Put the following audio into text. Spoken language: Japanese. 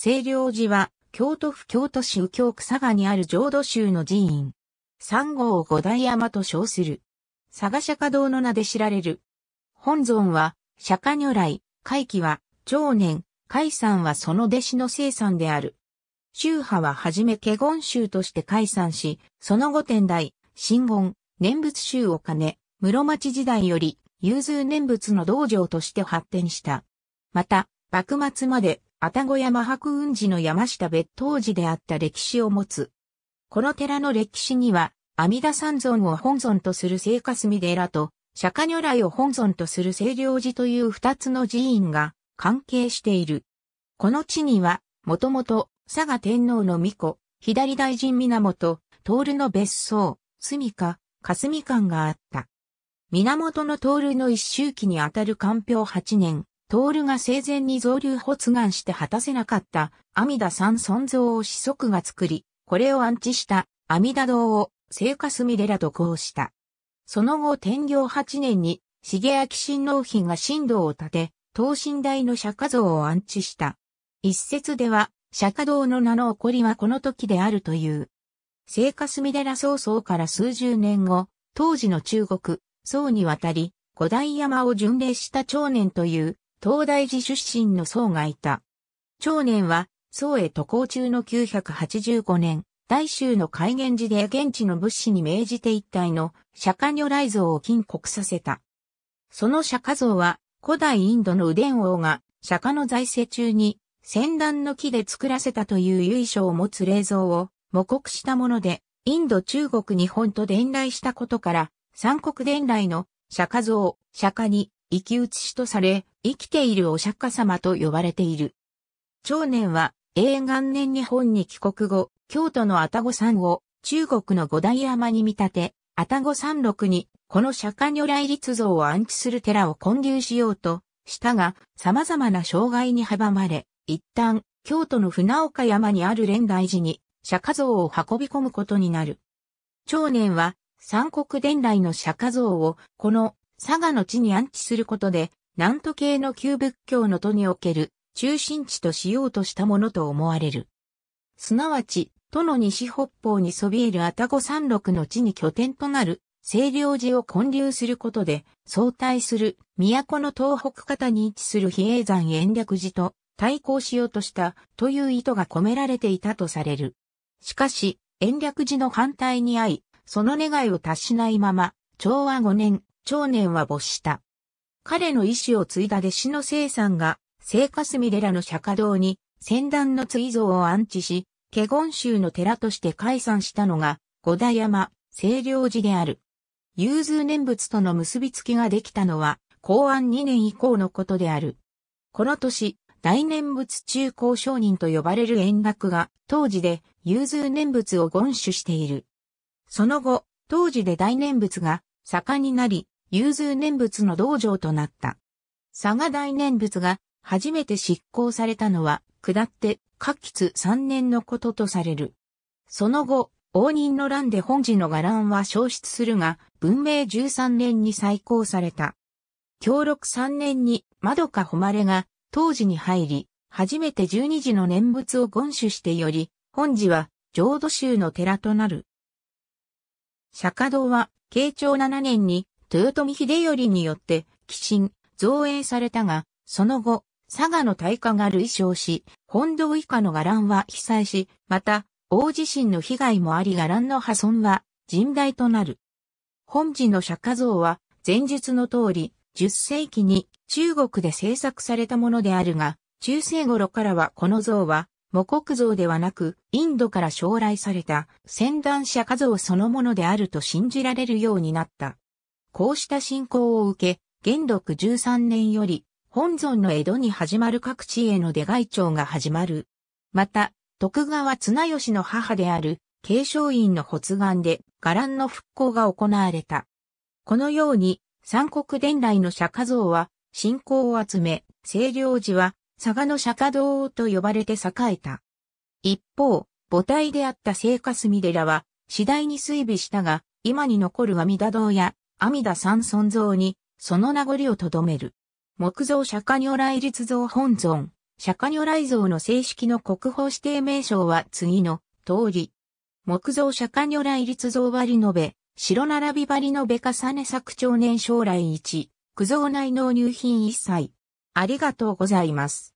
清涼寺は、京都府京都市右京区佐賀にある浄土宗の寺院。三号を五代山と称する。佐賀釈迦堂の名で知られる。本尊は、釈迦如来、海輝は、長年、海山はその弟子の生産である。宗派ははじめ華厳宗として解散し、その後天台、真言、念仏宗を兼ね、室町時代より、融通念仏の道場として発展した。また、幕末まで愛宕山白雲寺の山下別当寺であった歴史を持つ。この寺の歴史には、阿弥陀三尊を本尊とする聖霞寺と、釈迦如来を本尊とする清涼寺という二つの寺院が関係している。この地には、もともと佐賀天皇の御子、左大臣源、徹の別荘、住家、霞館があった。源の徹の一周期にあたる官兵八年、トールが生前に造流発願して果たせなかった阿弥陀三尊像を子息が作り、これを安置した阿弥陀堂を聖火隅寺とこした。その後天行8年に重明新納品が神道を建て、等身大の釈迦像を安置した。一説では、釈迦堂の名の起こりはこの時であるという。聖火隅寺曹操から数十年後、当時の中国、宋に渡り、古代山を巡礼した長年という東大寺出身の僧がいた。長年は、僧へ渡航中の985年、大衆の開元寺で現地の仏師に命じて一体の釈迦如来像を禁刻させた。その釈迦像は、古代インドのウデン王が釈迦の在世中に、戦乱の木で作らせたという由緒を持つ霊像を、模刻したもので、インド中国日本と伝来したことから、三国伝来の釈迦像、釈迦に生き写しとされ、生きているお釈迦様と呼ばれている。長年は永元年日本に帰国後、京都の愛宕山を中国の五大山に見立て、愛宕山麓にこの釈迦如来立像を安置する寺を建立しようとしたが、様々な障害に阻まれ、一旦京都の船岡山にある蓮大寺に釈迦像を運び込むことになる。長年は三国伝来の釈迦像をこの佐賀の地に安置することで南都系の旧仏教の都における中心地としようとしたものと思われる。すなわち、都の西北方にそびえる愛宕山麓の地に拠点となる清涼寺を建立することで相対する都の東北方に位置する比叡山延暦寺と対抗しようとしたという意図が込められていたとされる。しかし、延暦寺の反対にあい、その願いを達しないまま、昭和5年、長年は没した。彼の意志を継いだ弟子の生さんが、聖霞寺の釈迦堂に、先段の追像を安置し、華厳宗の寺として解散したのが、五田山、清涼寺である。融通念仏との結びつきができたのは、公安2年以降のことである。この年、大念仏中高商人と呼ばれる円楽が、当時で融通念仏を厳守している。その後、当時で大念仏が盛んになり、融通念仏の道場となった。佐賀大念仏が初めて執行されたのは、下って各吉3年のこととされる。その後、応仁の乱で本寺の伽藍は消失するが、文明13年に再興された。協力3年に、窓か誉れが、当時に入り、初めて十二時の念仏を厳主してより、本寺は、浄土宗の寺となる。釈迦堂は、慶長7年に、豊臣秀頼によって、寄進、造営されたが、その後、佐賀の大火が累勝し、本堂以下の伽藍は被災し、また、大地震の被害もあり伽藍の破損は、甚大となる。本寺の釈迦像は、前述の通り、10世紀に中国で制作されたものであるが、中世頃からはこの像は、母国像ではなく、インドから将来された、先端釈迦像そのものであると信じられるようになった。こうした信仰を受け、元禄13年より、本尊の江戸に始まる各地への出外帳が始まる。また、徳川綱吉の母である、継承院の発願で、伽藍の復興が行われた。このように、三国伝来の釈迦像は、信仰を集め、清涼寺は、佐賀の釈迦堂と呼ばれて栄えた。一方、母体であった聖霞寺は、次第に衰微したが、今に残る阿弥陀堂や阿弥陀三尊像に、その名残をとどめる。木造釈迦如来立像本尊、釈迦如来像の正式の国宝指定名称は次の通り。木造釈迦如来立像割延べ、白並び張りのべ重ね作長年将来一、九蔵内納入品一切。ありがとうございます。